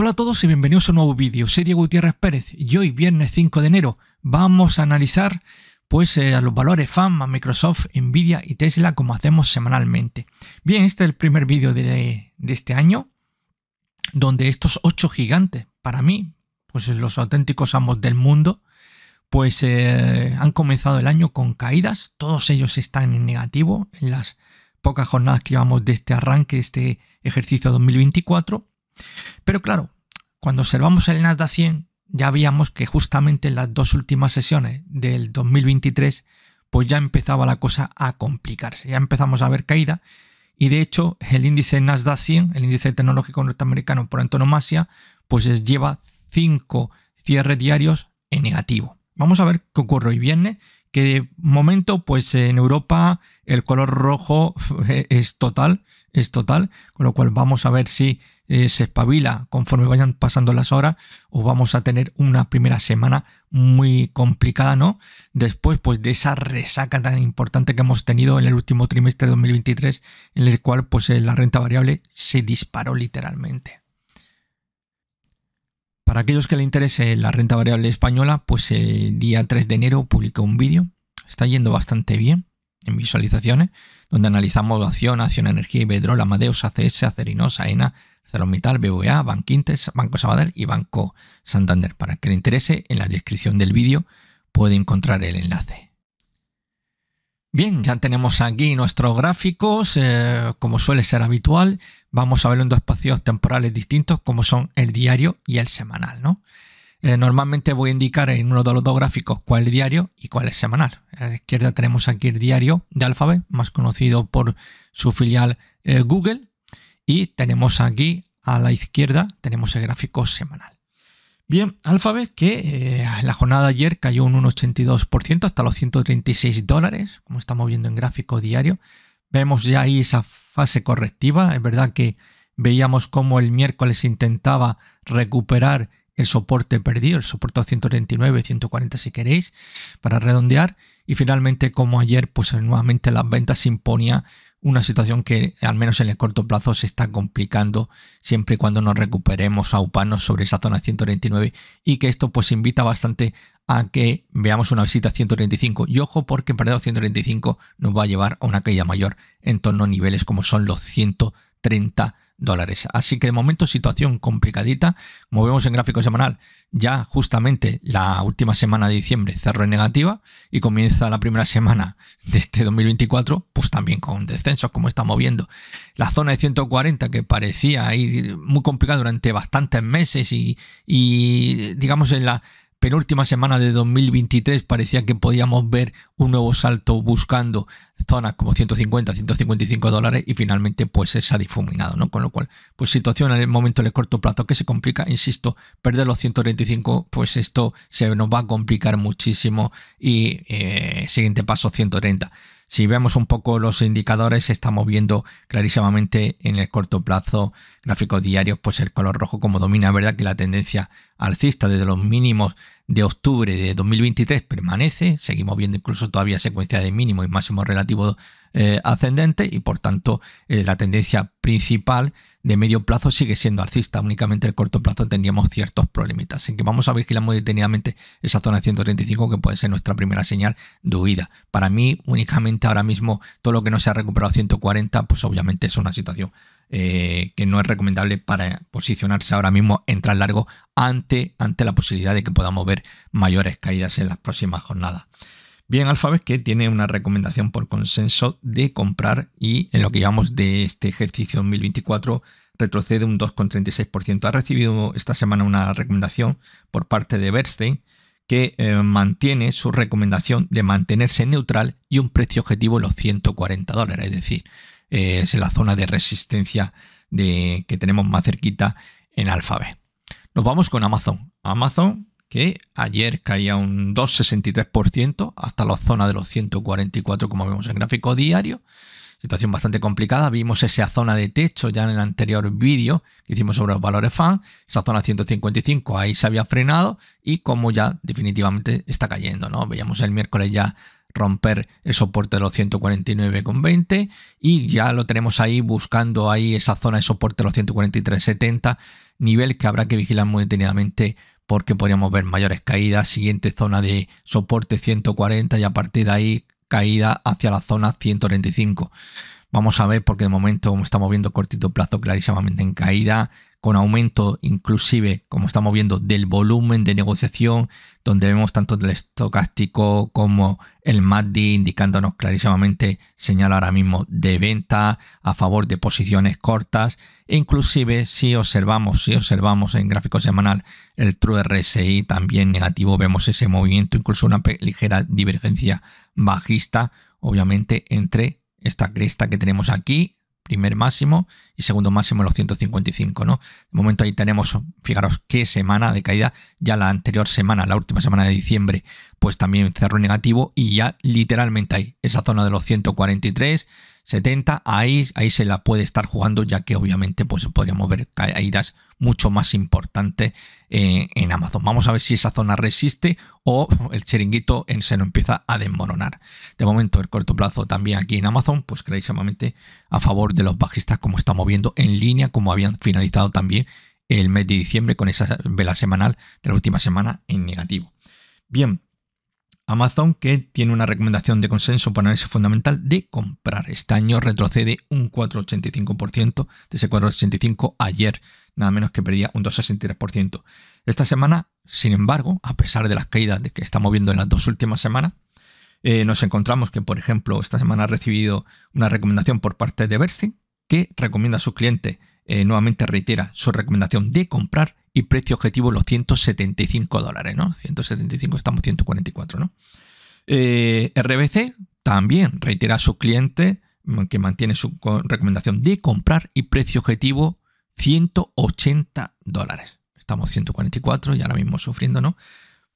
Hola a todos y bienvenidos a un nuevo vídeo. Soy Diego Gutiérrez Pérez y hoy, viernes 5 de enero, vamos a analizar pues, a eh, los valores FAM Microsoft, Nvidia y Tesla como hacemos semanalmente. Bien, este es el primer vídeo de, este año donde estos 8 gigantes, para mí, pues eh, los auténticos amos del mundo, pues eh, han comenzado el año con caídas, todos ellos están en negativo en las pocas jornadas que llevamos de este arranque, de este ejercicio 2024, pero claro, cuando observamos el Nasdaq 100, ya veíamos que justamente en las dos últimas sesiones del 2023, pues ya empezaba la cosa a complicarse. Ya empezamos a ver caída y de hecho el índice Nasdaq 100, el índice tecnológico norteamericano por antonomasia, pues lleva cinco cierres diarios en negativo. Vamos a ver qué ocurre hoy viernes, que de momento pues en Europa el color rojo es total, es total, con lo cual vamos a ver si eh, se espabila conforme vayan pasando las horas o vamos a tener una primera semana muy complicada, ¿no? Después pues de esa resaca tan importante que hemos tenido en el último trimestre de 2023 en el cual pues eh, la renta variable se disparó literalmente. Para aquellos que le interese la renta variable española, pues el día 3 de enero publiqué un vídeo, está yendo bastante bien en visualizaciones, donde analizamos acción, acción energía, Ibedrol, Amadeus, ACS, Acerinosa, ENA, Mital, BBVA, Banquintes, Banco Sabadell y Banco Santander. Para que le interese, en la descripción del vídeo puede encontrar el enlace. Bien, ya tenemos aquí nuestros gráficos, eh, como suele ser habitual. Vamos a verlo en dos espacios temporales distintos, como son el diario y el semanal. Eh, normalmente voy a indicar en uno de los dos gráficos cuál es diario y cuál es semanal. A la izquierda tenemos aquí el diario de Alphabet, más conocido por su filial eh, Google, y tenemos aquí a la izquierda, tenemos el gráfico semanal. Bien, Alphabet que eh, en la jornada de ayer cayó un 1,82% hasta los 136 dólares, como estamos viendo en gráfico diario. Vemos ya ahí esa fase correctiva. Es verdad que veíamos cómo el miércoles intentaba recuperar el soporte perdido, el soporte a 139, 140 si queréis, para redondear. Y finalmente, como ayer, pues nuevamente las ventas se imponían una situación que al menos en el corto plazo se está complicando siempre y cuando nos recuperemos a upanos sobre esa zona 139 y que esto pues invita bastante a que veamos una visita a 135 y ojo porque perder 135 nos va a llevar a una caída mayor en torno a niveles como son los 130 dólares. Así que de momento situación complicadita, como vemos en gráfico semanal, ya justamente la última semana de diciembre cerró en negativa y comienza la primera semana de este 2024, pues también con descensos como estamos viendo. La zona de 140 que parecía ir muy complicada durante bastantes meses y, y digamos en la penúltima semana de 2023 parecía que podíamos ver un nuevo salto buscando zonas como 150, 155 dólares y finalmente pues se ha difuminado, ¿no? Con lo cual, pues situación en el momento de corto plazo que se complica, insisto, perder los 135, pues esto se nos va a complicar muchísimo y eh, siguiente paso 130 si vemos un poco los indicadores, estamos viendo clarísimamente en el corto plazo gráficos diarios, pues el color rojo como domina, ¿verdad? Que la tendencia alcista desde los mínimos de octubre de 2023 permanece, seguimos viendo incluso todavía secuencia de mínimo y máximo relativo eh, ascendente y por tanto eh, la tendencia principal de medio plazo sigue siendo alcista, únicamente el corto plazo tendríamos ciertos problemitas, en que vamos a vigilar muy detenidamente esa zona de 135 que puede ser nuestra primera señal de huida. Para mí únicamente ahora mismo todo lo que no se ha recuperado 140 pues obviamente es una situación eh, que no es recomendable para posicionarse ahora mismo en largo ante, ante la posibilidad de que podamos ver mayores caídas en las próximas jornadas. Bien, Alphabet que tiene una recomendación por consenso de comprar y en lo que llevamos de este ejercicio 2024 retrocede un 2,36%. Ha recibido esta semana una recomendación por parte de Bernstein que eh, mantiene su recomendación de mantenerse neutral y un precio objetivo en los 140 dólares. Es decir, eh, es la zona de resistencia que tenemos más cerquita en Alphabet. Nos vamos con Amazon. Amazon que ayer caía un 2,63% hasta la zona de los 144 como vemos en gráfico diario situación bastante complicada. Vimos esa zona de techo ya en el anterior vídeo que hicimos sobre los valores FAN. Esa zona 155 ahí se había frenado y como ya definitivamente está cayendo. ¿no? Veíamos el miércoles ya romper el soporte de los 149,20 y ya lo tenemos ahí buscando ahí esa zona de soporte de los 143,70, nivel que habrá que vigilar muy detenidamente porque podríamos ver mayores caídas, siguiente zona de soporte 140 y a partir de ahí caída hacia la zona 135. Vamos a ver porque de momento como estamos viendo cortito plazo clarísimamente en caída, con aumento inclusive como estamos viendo del volumen de negociación donde vemos tanto el estocástico como el MACD indicándonos clarísimamente señal ahora mismo de venta a favor de posiciones cortas e inclusive si observamos, si observamos en gráfico semanal el True RSI también negativo vemos ese movimiento incluso una ligera divergencia bajista obviamente entre esta cresta que tenemos aquí, primer máximo y segundo máximo en los 155, ¿no? De momento ahí tenemos, fijaros qué semana de caída, ya la anterior semana, la última semana de diciembre, pues también cerró negativo y ya literalmente ahí, esa zona de los 143, 70, ahí, ahí se la puede estar jugando, ya que obviamente pues, podríamos ver caídas mucho más importantes eh, en Amazon. Vamos a ver si esa zona resiste o el chiringuito en, se lo empieza a desmoronar. De momento, el corto plazo también aquí en Amazon, pues clarísimamente a favor de los bajistas, como estamos viendo en línea, como habían finalizado también el mes de diciembre con esa vela semanal de la última semana en negativo. Bien, Amazon, que tiene una recomendación de consenso para análisis fundamental de comprar. Este año retrocede un 4,85%, de ese 4,85% ayer, nada menos que perdía un 2,63%. Esta semana, sin embargo, a pesar de las caídas de que estamos viendo en las dos últimas semanas, eh, nos encontramos que, por ejemplo, esta semana ha recibido una recomendación por parte de Bernstein, que recomienda a sus clientes eh, nuevamente reitera su recomendación de comprar y precio objetivo los 175 dólares, ¿no? 175, estamos 144, ¿no? Eh, RBC también reitera su cliente mm, que mantiene su recomendación de comprar y precio objetivo 180 dólares. Estamos 144 y ahora mismo sufriendo, ¿no?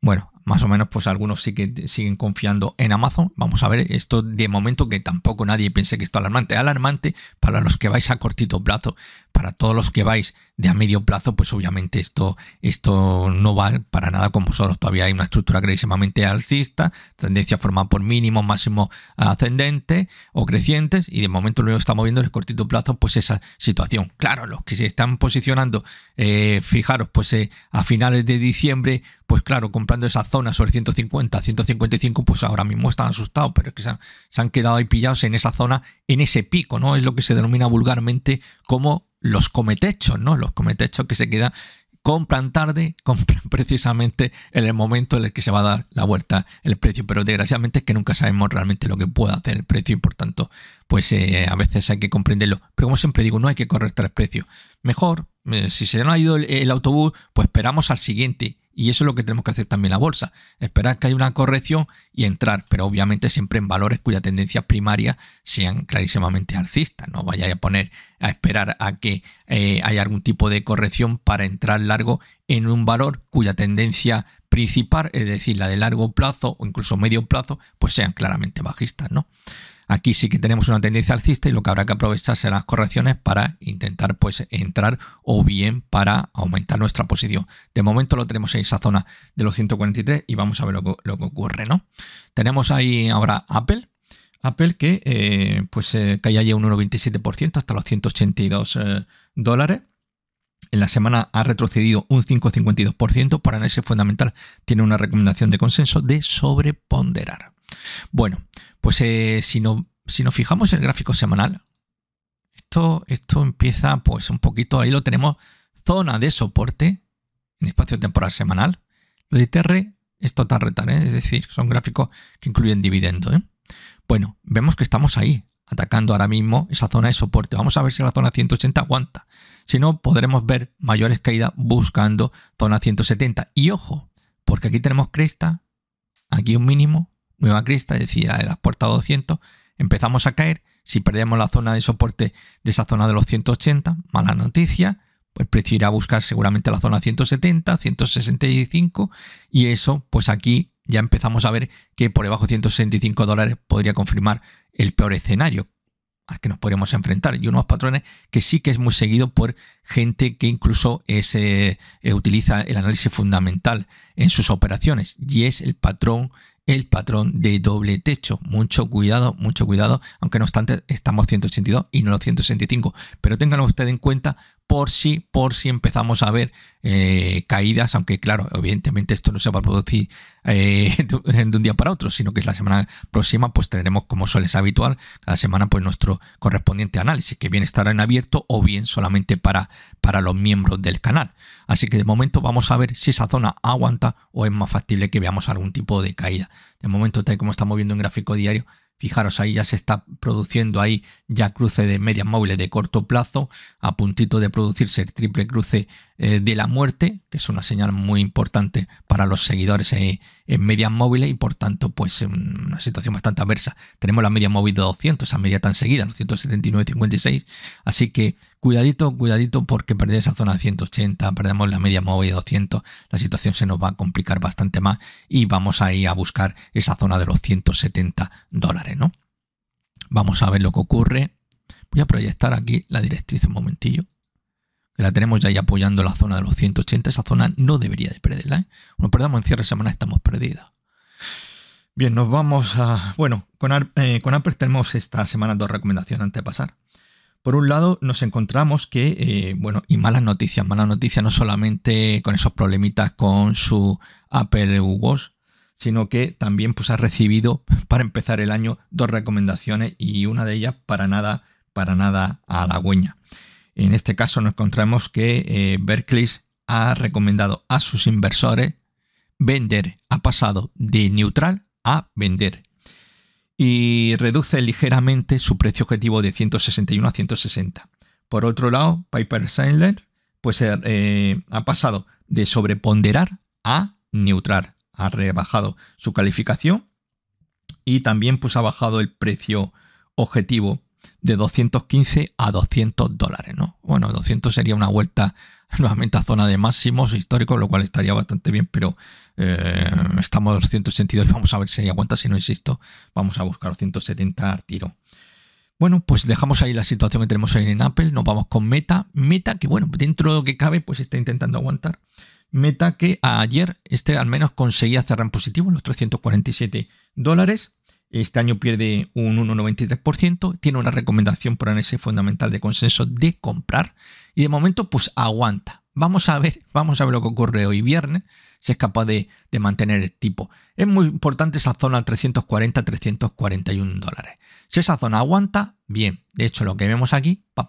Bueno, más o menos pues algunos sí que siguen confiando en Amazon. Vamos a ver esto de momento que tampoco nadie piense que esto es alarmante. Alarmante para los que vais a cortito plazo, para todos los que vais de a medio plazo, pues obviamente esto, esto no va para nada con vosotros. Todavía hay una estructura gravísimamente alcista, tendencia formada por mínimo máximo ascendente o crecientes y de momento lo que estamos viendo en el cortito plazo pues esa situación. Claro, los que se están posicionando, eh, fijaros, pues eh, a finales de diciembre, pues claro, comprando esas zona sobre 150, 155, pues ahora mismo están asustados, pero es que se han, quedado ahí pillados en esa zona, en ese pico, ¿no? Es lo que se denomina vulgarmente como los cometechos, ¿no? Los cometechos que se quedan compran tarde, compran precisamente en el momento en el que se va a dar la vuelta el precio. Pero desgraciadamente es que nunca sabemos realmente lo que puede hacer el precio y por tanto, pues eh, a veces hay que comprenderlo. Pero como siempre digo, no hay que correr el precio. Mejor, eh, si se nos ha ido el, autobús, pues esperamos al siguiente. Y eso es lo que tenemos que hacer también la bolsa. Esperar que haya una corrección y entrar, pero obviamente siempre en valores cuya tendencia primaria sean clarísimamente alcistas. No vaya a poner a esperar a que eh, haya algún tipo de corrección para entrar largo en un valor cuya tendencia principal, es decir, la de largo plazo o incluso medio plazo, pues sean claramente bajistas, ¿no? Aquí sí que tenemos una tendencia alcista y lo que habrá que aprovechar serán las correcciones para intentar pues entrar o bien para aumentar nuestra posición. De momento lo tenemos en esa zona de los 143 y vamos a ver lo que, ocurre, ¿no? Tenemos ahí ahora Apple. Apple que eh, pues ya eh, un 1,27% hasta los 182 eh, dólares. En la semana ha retrocedido un 5,52%. Para análisis fundamental tiene una recomendación de consenso de sobreponderar. Bueno, pues eh, si, no, si nos fijamos en el gráfico semanal, esto, esto empieza pues un poquito, ahí lo tenemos, zona de soporte en espacio temporal semanal. Lo de TR es total retar, ¿eh? es decir, son gráficos que incluyen dividendo. ¿eh? Bueno, vemos que estamos ahí, atacando ahora mismo esa zona de soporte. Vamos a ver si la zona 180 aguanta. Si no, podremos ver mayores caídas buscando zona 170. Y ojo, porque aquí tenemos cresta, aquí un mínimo nueva crista, decía el la puerta 200, empezamos a caer, si perdemos la zona de soporte de esa zona de los 180, mala noticia, pues precio irá a buscar seguramente la zona 170, 165 y eso pues aquí ya empezamos a ver que por debajo de 165 dólares podría confirmar el peor escenario al que nos podríamos enfrentar y unos patrones que sí que es muy seguido por gente que incluso eh, utiliza el análisis fundamental en sus operaciones y es el patrón el patrón de doble techo. Mucho cuidado, mucho cuidado, aunque no obstante estamos 182 y no los 165. Pero tengan ustedes en cuenta por si, por si empezamos a ver eh, caídas, aunque claro, evidentemente esto no se va a producir eh, de, un día para otro, sino que es la semana próxima, pues tendremos, como suele ser habitual, cada semana pues nuestro correspondiente análisis, que bien estará en abierto o bien solamente para, para los miembros del canal. Así que de momento vamos a ver si esa zona aguanta o es más factible que veamos algún tipo de caída. De momento, tal como estamos viendo en gráfico diario, Fijaros, ahí ya se está produciendo ahí ya cruce de medias móviles de corto plazo, a puntito de producirse el triple cruce eh, de la muerte, que es una señal muy importante para los seguidores eh, en medias móviles y por tanto pues una situación bastante adversa. Tenemos la media móvil de 200, esa media tan seguida, 279.56, así que Cuidadito, cuidadito, porque perder esa zona de 180, perdemos la media móvil de 200, la situación se nos va a complicar bastante más y vamos a ir a buscar esa zona de los 170 dólares, ¿no? Vamos a ver lo que ocurre. Voy a proyectar aquí la directriz un momentillo, que la tenemos ya ahí apoyando la zona de los 180. Esa zona no debería de perderla, ¿eh? Cuando perdamos en cierre de semana estamos perdidos. Bien, nos vamos a... Bueno, con, eh, con Apple tenemos esta semana dos recomendaciones antes de pasar. Por un lado, nos encontramos que, eh, bueno, y malas noticias, malas noticias no solamente con esos problemitas con su Apple Watch, sino que también pues, ha recibido para empezar el año dos recomendaciones y una de ellas para nada, para nada halagüeña. En este caso nos encontramos que eh, Berkeley ha recomendado a sus inversores vender, ha pasado de neutral a vender y reduce ligeramente su precio objetivo de 161 a 160. Por otro lado, Piper Sandler pues, eh, eh, ha pasado de sobreponderar a neutral, ha rebajado su calificación y también pues, ha bajado el precio objetivo de 215 a 200 dólares. ¿no? Bueno, 200 sería una vuelta nuevamente a zona de máximos históricos, lo cual estaría bastante bien, pero eh, estamos 262 vamos a ver si aguanta, si no insisto, vamos a buscar 170 tiro. Bueno, pues dejamos ahí la situación que tenemos ahí en Apple, nos vamos con Meta. Meta que, bueno, dentro de lo que cabe, pues está intentando aguantar. Meta que ayer, este al menos conseguía cerrar en positivo los 347 dólares. Este año pierde un 1,93%. Tiene una recomendación por análisis fundamental de consenso de comprar. Y de momento, pues aguanta. Vamos a ver, vamos a ver lo que ocurre hoy viernes, si es capaz de, mantener el tipo. Es muy importante esa zona 340-341 dólares. Si esa zona aguanta, bien. De hecho, lo que vemos aquí, pa,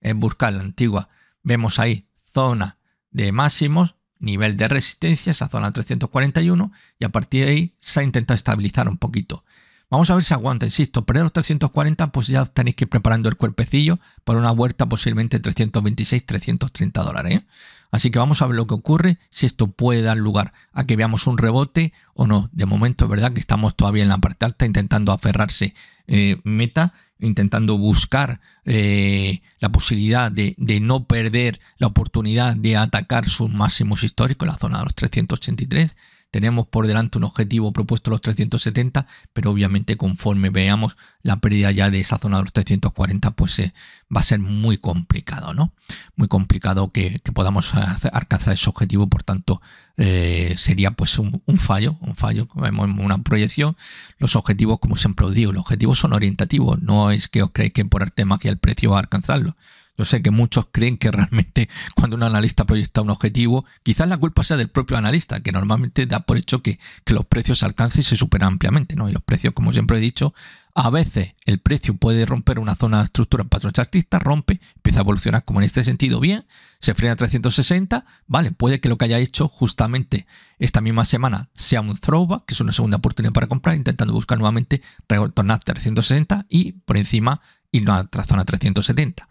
es buscar la antigua. Vemos ahí zona de máximos, nivel de resistencia, esa zona 341, y a partir de ahí se ha intentado estabilizar un poquito. Vamos a ver si aguanta, insisto, perder los 340 pues ya tenéis que ir preparando el cuerpecillo para una vuelta posiblemente 326, 330 dólares. ¿eh? Así que vamos a ver lo que ocurre, si esto puede dar lugar a que veamos un rebote o no. De momento es verdad que estamos todavía en la parte alta intentando aferrarse eh, meta, intentando buscar eh, la posibilidad de, no perder la oportunidad de atacar sus máximos históricos, la zona de los 383. Tenemos por delante un objetivo propuesto los 370, pero obviamente conforme veamos la pérdida ya de esa zona de los 340, pues eh, va a ser muy complicado, ¿no? Muy complicado que, podamos alcanzar ese objetivo, por tanto, eh, sería pues un, fallo, un fallo, vemos una proyección. Los objetivos, como siempre os digo, los objetivos son orientativos, no es que os creáis que por el tema que el precio va a alcanzarlo. Yo sé que muchos creen que realmente cuando un analista proyecta un objetivo, quizás la culpa sea del propio analista, que normalmente da por hecho que, los precios se alcancen y se superan ampliamente. ¿no? Y los precios, como siempre he dicho, a veces el precio puede romper una zona de estructura en patrón chartista, rompe, empieza a evolucionar como en este sentido bien, se frena a 360, vale, puede que lo que haya hecho justamente esta misma semana sea un throwback, que es una segunda oportunidad para comprar, intentando buscar nuevamente retornar 360 y por encima irnos a otra zona 370.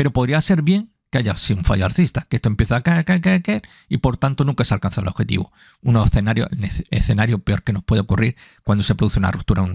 Pero podría ser bien que haya sido un fallo artista, que esto empieza a caer, caer, caer, y por tanto nunca se alcanza el objetivo. Un escenario, escenario peor que nos puede ocurrir cuando se produce una ruptura de,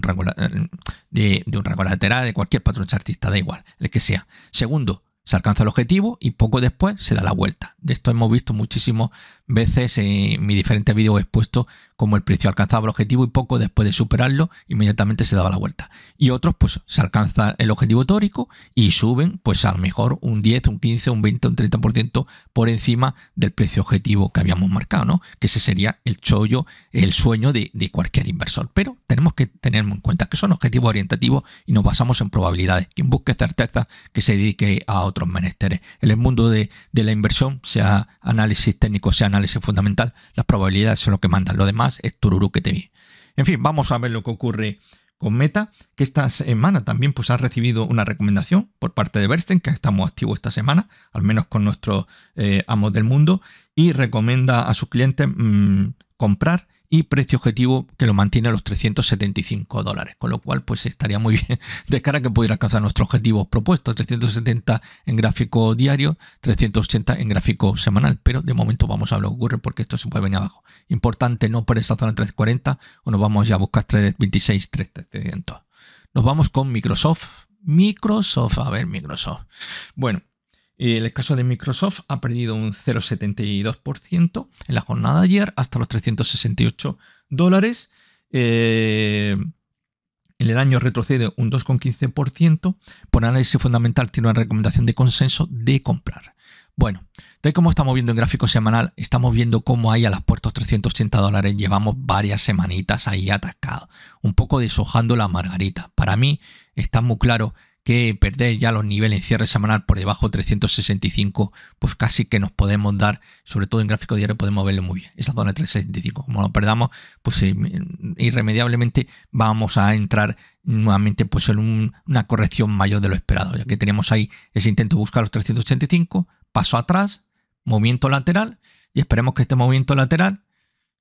un rango lateral, de cualquier patrón chartista, da igual, el que sea. Segundo, se alcanza el objetivo y poco después se da la vuelta. De esto hemos visto muchísimas veces en mis diferentes vídeos expuestos como el precio alcanzaba el objetivo y poco después de superarlo, inmediatamente se daba la vuelta. Y otros, pues se alcanza el objetivo teórico y suben, pues a lo mejor un 10, un 15, un 20, un 30% por encima del precio objetivo que habíamos marcado, ¿no? Que ese sería el chollo, el sueño de, cualquier inversor. Pero tenemos que tener en cuenta que son objetivos orientativos y nos basamos en probabilidades. Quien busque certeza, que se dedique a otros menesteres. En el mundo de, de la inversión, sea análisis técnico, sea análisis fundamental, las probabilidades son lo que mandan. Lo demás es Tururu que te vi. En fin, vamos a ver lo que ocurre con Meta, que esta semana también pues, ha recibido una recomendación por parte de Bernstein, que estamos activos esta semana, al menos con nuestros eh, amo amos del mundo, y recomienda a sus clientes mm, comprar precio objetivo que lo mantiene a los 375 dólares, con lo cual pues estaría muy bien de cara que pudiera alcanzar nuestro objetivo propuesto 370 en gráfico diario, 380 en gráfico semanal, pero de momento vamos a ver lo que ocurre porque esto se puede venir abajo. Importante no por esa zona 340 o nos vamos ya a buscar 326, 3300. Nos vamos con Microsoft. Microsoft, a ver Microsoft. Bueno, eh, el caso de Microsoft ha perdido un 0,72% en la jornada de ayer hasta los 368 dólares. Eh, en el año retrocede un 2,15%. Por análisis fundamental tiene una recomendación de consenso de comprar. Bueno, tal como estamos viendo en gráfico semanal, estamos viendo cómo hay a las puertas 380 dólares. Llevamos varias semanitas ahí atascados, un poco deshojando la margarita. Para mí está muy claro que perder ya los niveles en cierre semanal por debajo de 365, pues casi que nos podemos dar, sobre todo en gráfico diario, podemos verlo muy bien. Esa zona de 365, como lo perdamos, pues eh, irremediablemente vamos a entrar nuevamente pues, en una corrección mayor de lo esperado, ya que tenemos ahí ese intento de buscar los 385, paso atrás, movimiento lateral, y esperemos que este movimiento lateral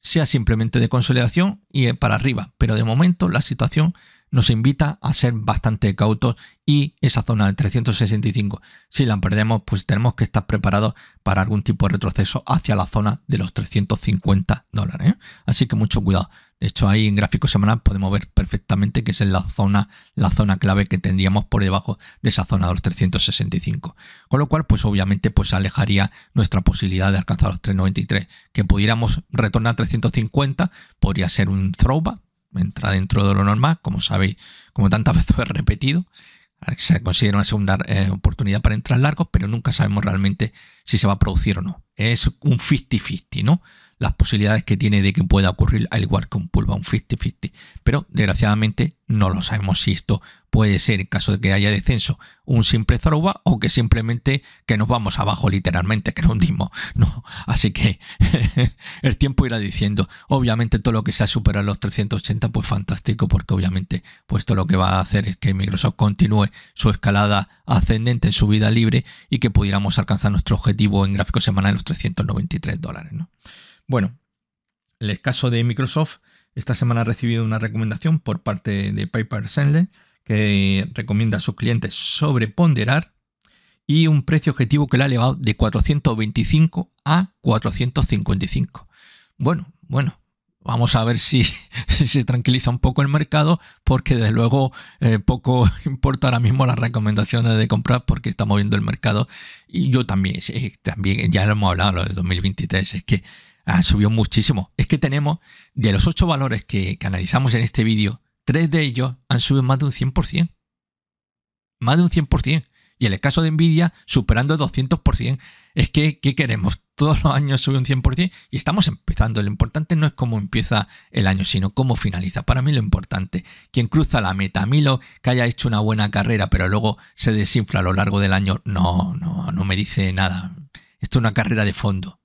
sea simplemente de consolidación y eh, para arriba, pero de momento la situación nos invita a ser bastante cautos y esa zona de 365, si la perdemos, pues tenemos que estar preparados para algún tipo de retroceso hacia la zona de los 350 dólares. ¿eh? Así que mucho cuidado. De hecho, ahí en gráfico semanal podemos ver perfectamente que esa es la zona, la zona clave que tendríamos por debajo de esa zona de los 365. Con lo cual, pues obviamente, pues alejaría nuestra posibilidad de alcanzar los 393. Que pudiéramos retornar a 350 podría ser un throwback, entra dentro de lo normal, como sabéis, como tantas veces he repetido. Se considera una segunda eh, oportunidad para entrar largos, pero nunca sabemos realmente si se va a producir o no es un 50-50, ¿no? Las posibilidades que tiene de que pueda ocurrir al igual que un pulva, un 50-50. Pero desgraciadamente no lo sabemos si esto puede ser, en caso de que haya descenso, un simple zoruba o que simplemente que nos vamos abajo literalmente, que nos hundimos. No, así que el tiempo irá diciendo. Obviamente todo lo que sea superar los 380, pues fantástico, porque obviamente pues lo que va a hacer es que Microsoft continúe su escalada ascendente en su vida libre y que pudiéramos alcanzar nuestro objetivo en gráficos semanales 393 dólares. Bueno, el caso de Microsoft, esta semana ha recibido una recomendación por parte de Piper Sandler que recomienda a sus clientes sobreponderar y un precio objetivo que le ha elevado de 425 a 455. Bueno, bueno, Vamos a ver si, se tranquiliza un poco el mercado, porque desde luego eh, poco importa ahora mismo las recomendaciones de comprar porque estamos viendo el mercado. Y yo también, también ya lo hemos hablado, lo de 2023, es que han subido muchísimo. Es que tenemos, de los ocho valores que, que analizamos en este vídeo, tres de ellos han subido más de un 100%. Más de un 100%. Y el caso de Nvidia, superando el 200%, es que, ¿qué queremos? Todos los años sube un 100% y estamos empezando. Lo importante no es cómo empieza el año, sino cómo finaliza. Para mí lo importante, quien cruza la meta, a mí lo que haya hecho una buena carrera, pero luego se desinfla a lo largo del año, no, no, no me dice nada. Esto es una carrera de fondo.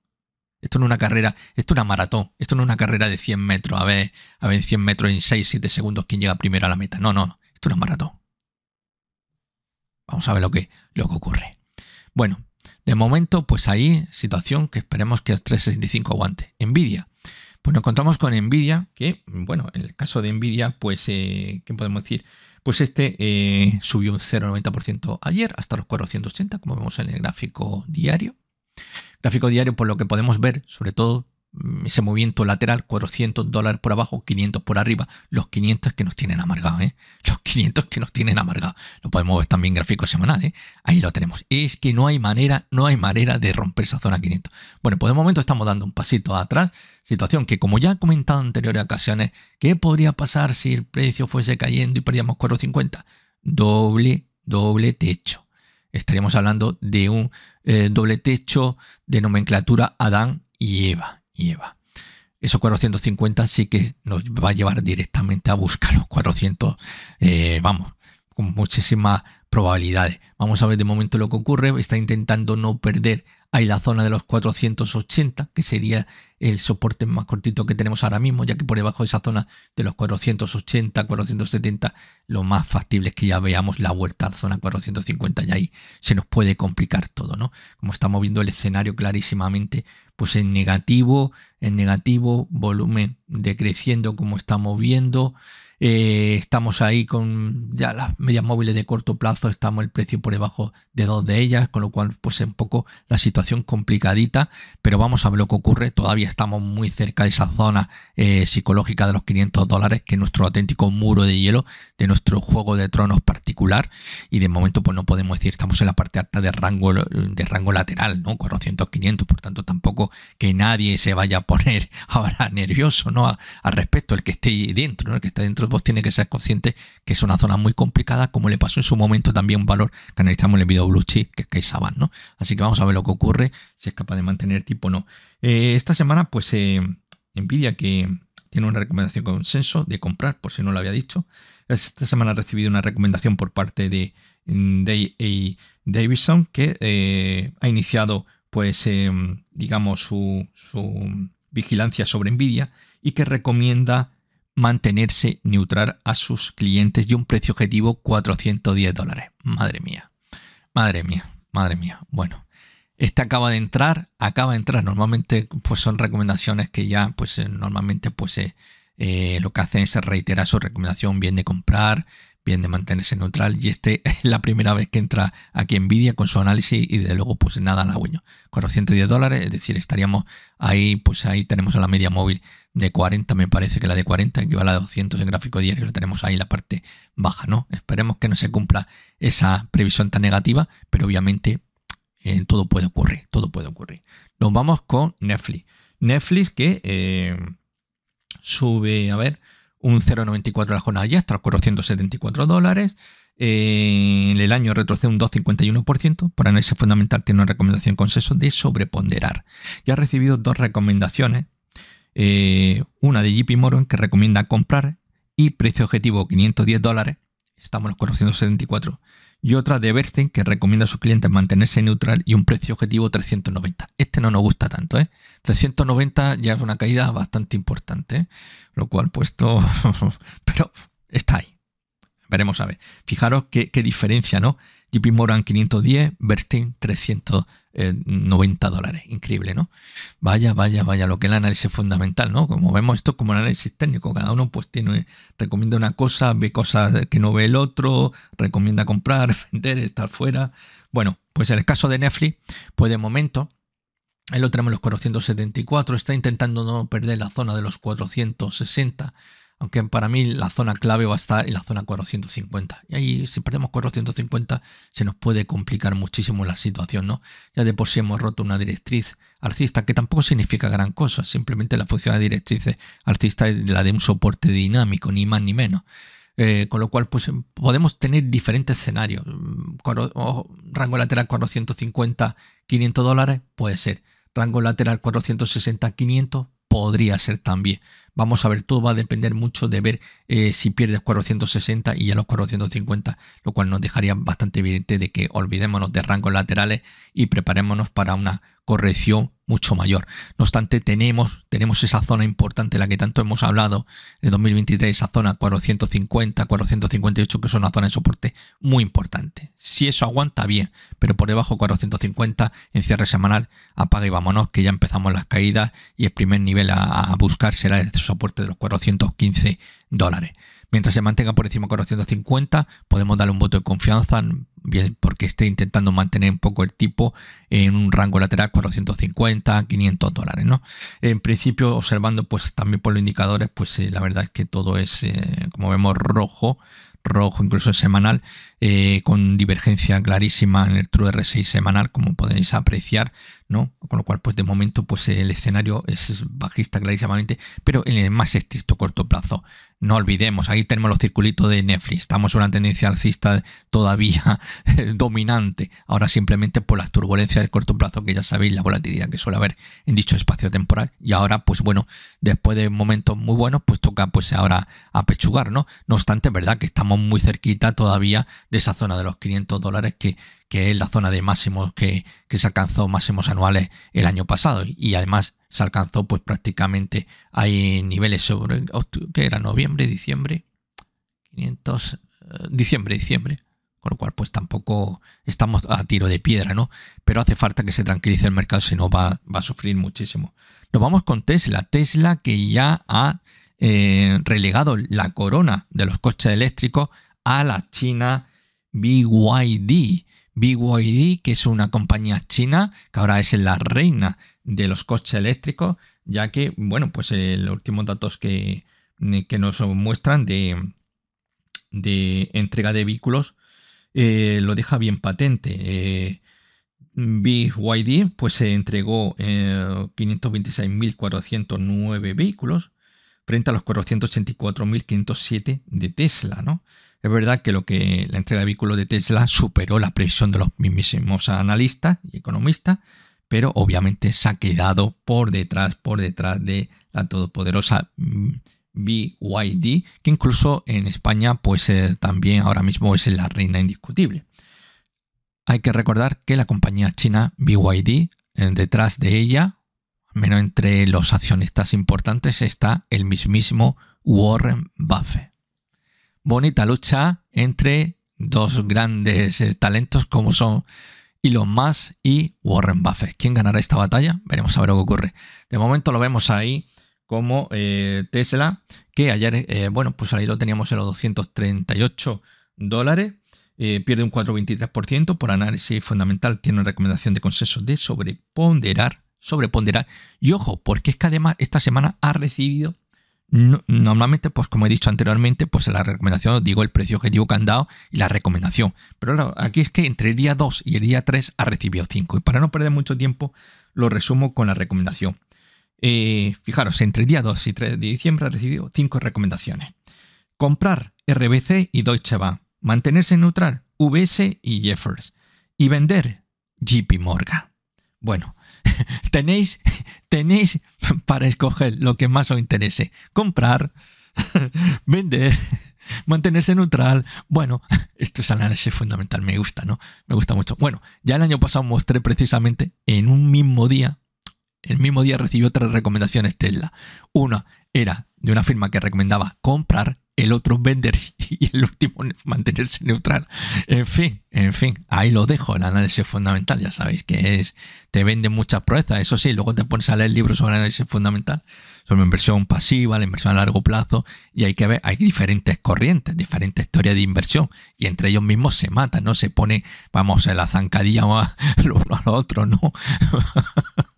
Esto no es una carrera, esto es una maratón, esto no es una carrera de 100 metros, a ver, a ver 100 metros en 6, 7 segundos quién llega primero a la meta. No, no, no, esto es una maratón. Vamos a ver lo que, ocurre. Bueno, de momento, pues ahí, situación que esperemos que el 365 aguante. Nvidia. Pues nos encontramos con Nvidia, que, bueno, en el caso de Nvidia, pues, eh, ¿qué podemos decir? Pues este eh, subió un 0,90% ayer hasta los 480, como vemos en el gráfico diario. Gráfico diario, por lo que podemos ver, sobre todo Mm, ese movimiento lateral, 400 dólares por abajo, 500 por arriba, los 500 que nos tienen amargados, ¿eh? los 500 que nos tienen amargados, lo podemos ver también gráfico semanal, ¿eh? ahí lo tenemos, es que no hay manera, no hay manera de romper esa zona 500, bueno, pues de momento estamos dando un pasito atrás, situación que como ya he comentado en anteriores ocasiones, ¿qué podría pasar si el precio fuese cayendo y perdíamos 450? Doble, doble techo, estaríamos hablando de un eh, doble techo de nomenclatura Adán y Eva, lleva. Esos 450 sí que nos va a llevar directamente a buscar los 400, eh, vamos, con muchísima probabilidades. Vamos a ver de momento lo que ocurre. Está intentando no perder ahí la zona de los 480, que sería el soporte más cortito que tenemos ahora mismo, ya que por debajo de esa zona de los 480, 470, lo más factible es que ya veamos la vuelta a la zona 450 y ahí se nos puede complicar todo, ¿no? Como estamos viendo el escenario clarísimamente, pues en negativo, en negativo, volumen decreciendo como estamos viendo. Eh, estamos ahí con ya las medias móviles de corto plazo, estamos el precio por debajo de dos de ellas, con lo cual pues un poco la situación complicadita, pero vamos a ver lo que ocurre. Todavía estamos muy cerca de esa zona eh, psicológica de los 500 dólares, que es nuestro auténtico muro de hielo de nuestro juego de tronos particular y de momento pues no podemos decir estamos en la parte alta de rango, de rango lateral, ¿no? 400, 500, por tanto tampoco que nadie se vaya a poner ahora nervioso, ¿no? Al respecto, el que esté dentro, ¿no? El que está dentro pues tiene que ser consciente que es una zona muy complicada, como le pasó en su momento también un valor que analizamos en el video Blue Chip, que es ¿no? Así que vamos a ver lo que ocurre, si es capaz de mantener tipo o no. Eh, esta semana, pues envidia eh, Nvidia que tiene una recomendación consenso de comprar, por si no lo había dicho. Esta semana ha recibido una recomendación por parte de mm, Davison Davidson, que eh, ha iniciado, pues, em, digamos, su, su vigilancia sobre Nvidia y que recomienda mantenerse neutral a sus clientes y un precio objetivo 410 dólares. Madre mía, madre mía, madre mía. Bueno, este acaba de entrar, acaba de entrar. Normalmente pues son recomendaciones que ya pues eh, normalmente pues eh, eh, lo que hacen es reiterar su recomendación bien de comprar, bien de mantenerse neutral y este es la primera vez que entra aquí envidia con su análisis y de luego pues nada halagüeño. 410 dólares, es decir, estaríamos ahí, pues ahí tenemos a la media móvil de 40, me parece que la de 40 equivale a 200 en gráfico diario, lo tenemos ahí en la parte baja, ¿no? Esperemos que no se cumpla esa previsión tan negativa, pero obviamente eh, todo puede ocurrir, todo puede ocurrir. Nos vamos con Netflix. Netflix que eh, sube, a ver, un 0,94 la jornada ya hasta los 474 dólares. Eh, en el año retrocede un 2,51%. Por análisis fundamental tiene una recomendación consenso de sobreponderar. Ya ha recibido dos recomendaciones eh, una de JP Morgan que recomienda comprar y precio objetivo 510 dólares, estamos en los 474, y otra de Bernstein que recomienda a sus clientes mantenerse neutral y un precio objetivo 390. Este no nos gusta tanto, ¿eh? 390 ya es una caída bastante importante, lo cual puesto, pues, pero está ahí. Veremos a ver. Fijaros qué, qué diferencia, ¿no? JP moran 510, Bernstein 390 dólares. Increíble, ¿no? Vaya, vaya, vaya, lo que es el análisis fundamental, ¿no? Como vemos, esto es como el análisis técnico. Cada uno pues tiene, recomienda una cosa, ve cosas que no ve el otro, recomienda comprar, vender, estar fuera. Bueno, pues en el caso de Netflix, pues de momento... Ahí lo tenemos los 474, está intentando no perder la zona de los 460 aunque para mí la zona clave va a estar en la zona 450. Y ahí si perdemos 450 se nos puede complicar muchísimo la situación, ¿no? Ya de por sí hemos roto una directriz alcista que tampoco significa gran cosa. Simplemente la función de directriz alcista es la de un soporte dinámico, ni más ni menos. Eh, con lo cual, pues podemos tener diferentes escenarios. Mm, rango lateral 450, 500 dólares, puede ser. Rango lateral 460, 500, podría ser también. Vamos a ver, todo va a depender mucho de ver eh, si pierdes 460 y ya los 450, lo cual nos dejaría bastante evidente de que olvidémonos de rangos laterales y preparémonos para una corrección mucho mayor. No obstante, tenemos, tenemos esa zona importante, la que tanto hemos hablado de 2023, esa zona 450, 458, que es una zona de soporte muy importante. Si eso aguanta, bien, pero por debajo 450 en cierre semanal, apaga y vámonos, que ya empezamos las caídas y el primer nivel a, a buscar será el soporte de los 415 dólares. Mientras se mantenga por encima de 450, podemos darle un voto de confianza, bien porque esté intentando mantener un poco el tipo en un rango lateral 450, 500 dólares, ¿no? En principio, observando pues también por los indicadores, pues eh, la verdad es que todo es, eh, como vemos, rojo, rojo incluso semanal, eh, con divergencia clarísima en el True R6 semanal, como podéis apreciar, ¿no? Con lo cual, pues de momento, pues el escenario es bajista clarísimamente, pero en el más estricto corto plazo. No olvidemos, ahí tenemos los circulitos de Netflix. Estamos en una tendencia alcista todavía dominante. Ahora simplemente por las turbulencias de corto plazo, que ya sabéis, la volatilidad que suele haber en dicho espacio temporal. Y ahora, pues bueno, después de momentos muy buenos, pues toca pues ahora apechugar, ¿no? No obstante, es verdad que estamos muy cerquita todavía de esa zona de los 500 dólares que, es la zona de máximos que, se alcanzó, máximos anuales el año pasado. Y además se alcanzó pues prácticamente hay niveles sobre, que era noviembre, diciembre, 500, eh, diciembre, diciembre. Con lo cual pues tampoco estamos a tiro de piedra, ¿no? Pero hace falta que se tranquilice el mercado, si no va, a sufrir muchísimo. Nos vamos con Tesla. Tesla que ya ha eh, relegado la corona de los coches eléctricos a la China BYD. BYD, que es una compañía china que ahora es la reina de los coches eléctricos, ya que, bueno, pues eh, los últimos datos que, eh, que nos muestran de, de entrega de vehículos eh, lo deja bien patente. BYD pues se entregó 526.409 vehículos frente a los 484.507 de Tesla, ¿no? Es verdad que, lo que la entrega de vehículos de Tesla superó la previsión de los mismísimos analistas y economistas, pero obviamente se ha quedado por detrás, por detrás de la todopoderosa mm, BYD, que incluso en España pues eh, también ahora mismo es la reina indiscutible. Hay que recordar que la compañía china BYD, eh, detrás de ella, menos entre los accionistas importantes, está el mismísimo Warren Buffett. Bonita lucha entre dos grandes eh, talentos como son Elon Musk y Warren Buffett. ¿Quién ganará esta batalla? Veremos a ver lo que ocurre. De momento lo vemos ahí como eh, Tesla, que ayer, eh, bueno, pues ahí lo teníamos en los 238 dólares. pierde un 4,23% por análisis fundamental. Tiene una recomendación de consenso de sobreponderar sobreponderar. Y ojo, porque es que además esta semana ha recibido, normalmente, pues como he dicho anteriormente, pues la recomendación digo el precio objetivo que han dado y la recomendación. Pero aquí es que entre el día 2 y el día 3 ha recibido 5. Y para no perder mucho tiempo, lo resumo con la recomendación. Eh, fijaros, entre el día 2 y 3 de diciembre ha recibido 5 recomendaciones. Comprar RBC y Deutsche Bank. Mantenerse neutral, VS y Jeffers. Y vender JP Morgan. Bueno, tenéis, tenéis para escoger lo que más os interese. Comprar, vender, mantenerse neutral. Bueno, esto es análisis fundamental, me gusta, ¿no? Me gusta mucho. Bueno, ya el año pasado mostré precisamente en un mismo día, el mismo día recibió tres recomendaciones Tesla. Una era de una firma que recomendaba comprar el otro vender y el último mantenerse neutral. En fin, en fin, ahí lo dejo, el análisis fundamental, ya sabéis que es, te venden muchas proezas, eso sí, luego te pones a leer libros sobre análisis fundamental, sobre inversión pasiva, la inversión a largo plazo, y hay que ver, hay diferentes corrientes, diferentes historias de inversión, y entre ellos mismos se matan, ¿no? Se pone, vamos, en la zancadilla uno al otro, ¿no?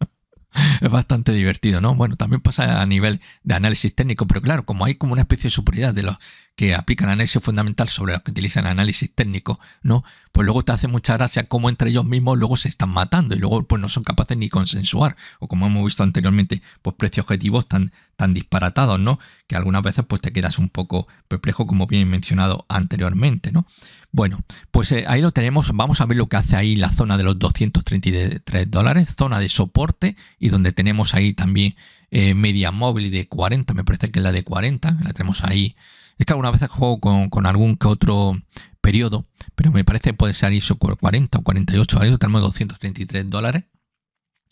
es bastante divertido, ¿no? Bueno, también pasa a nivel de análisis técnico, pero claro, como hay como una especie de superioridad de los que aplican análisis fundamental sobre los que utilizan análisis técnico, ¿no? Pues luego te hace mucha gracia cómo entre ellos mismos luego se están matando y luego pues no son capaces ni consensuar, o como hemos visto anteriormente, pues precios objetivos tan, tan disparatados, ¿no? Que algunas veces pues te quedas un poco perplejo como bien mencionado anteriormente, ¿no? Bueno, pues eh, ahí lo tenemos, vamos a ver lo que hace ahí la zona de los 233 dólares, zona de soporte y donde tenemos ahí también eh, media móvil de 40, me parece que es la de 40, la tenemos ahí es que alguna vez juego con, algún que otro periodo, pero me parece que puede ser ISO 40 o 48, tal tenemos 233 dólares.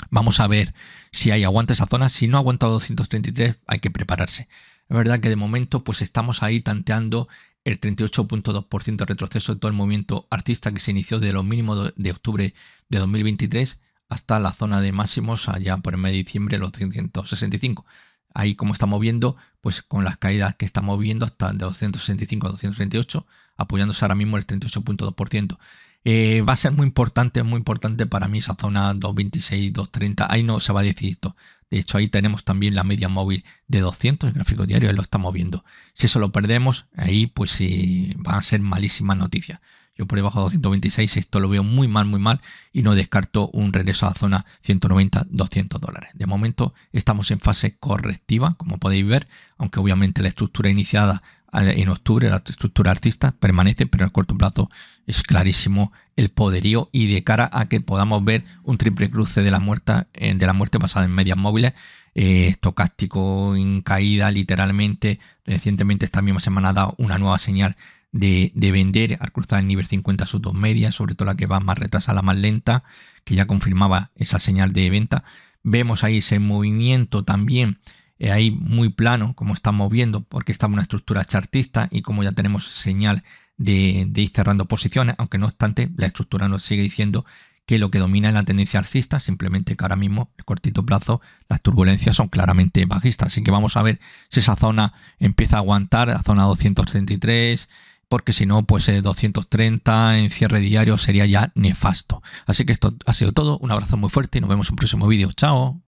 Vamos a ver si hay aguante esa zona. Si no ha aguanta 233, hay que prepararse. Es verdad que de momento pues estamos ahí tanteando el 38.2% de retroceso de todo el movimiento artista que se inició de los mínimos de octubre de 2023 hasta la zona de máximos allá por el mes de diciembre, los 365 ahí como estamos viendo, pues con las caídas que estamos viendo hasta de 265 a 238, apoyándose ahora mismo el 38.2%. Eh, va a ser muy importante, muy importante para mí esa zona 226, 230, ahí no se va a decidir esto. De hecho, ahí tenemos también la media móvil de 200, el gráfico diario, ahí lo está moviendo. Si eso lo perdemos, ahí pues sí, van a ser malísimas noticias por debajo de 226 esto lo veo muy mal, muy mal y no descarto un regreso a la zona 190-200 dólares. De momento estamos en fase correctiva, como podéis ver, aunque obviamente la estructura iniciada eh, en octubre, la estructura artista permanece, pero en el corto plazo es clarísimo el poderío y de cara a que podamos ver un triple cruce de la muerte, eh, de la muerte basada en medias móviles, eh, estocástico en caída literalmente. Recientemente esta misma semana ha dado una nueva señal de, vender al cruzar el nivel 50 sus dos medias, sobre todo la que va más retrasada, la más lenta, que ya confirmaba esa señal de venta. Vemos ahí ese movimiento también eh, ahí muy plano, como estamos viendo, porque estamos en una estructura chartista y como ya tenemos señal de, ir cerrando posiciones, aunque no obstante, la estructura nos sigue diciendo que lo que domina es la tendencia alcista, simplemente que ahora mismo, el cortito plazo, las turbulencias son claramente bajistas. Así que vamos a ver si esa zona empieza a aguantar, la zona 233, porque si no, pues 230 eh, en cierre diario sería ya nefasto. Así que esto ha sido todo, un abrazo muy fuerte y nos vemos en un próximo vídeo. Chao.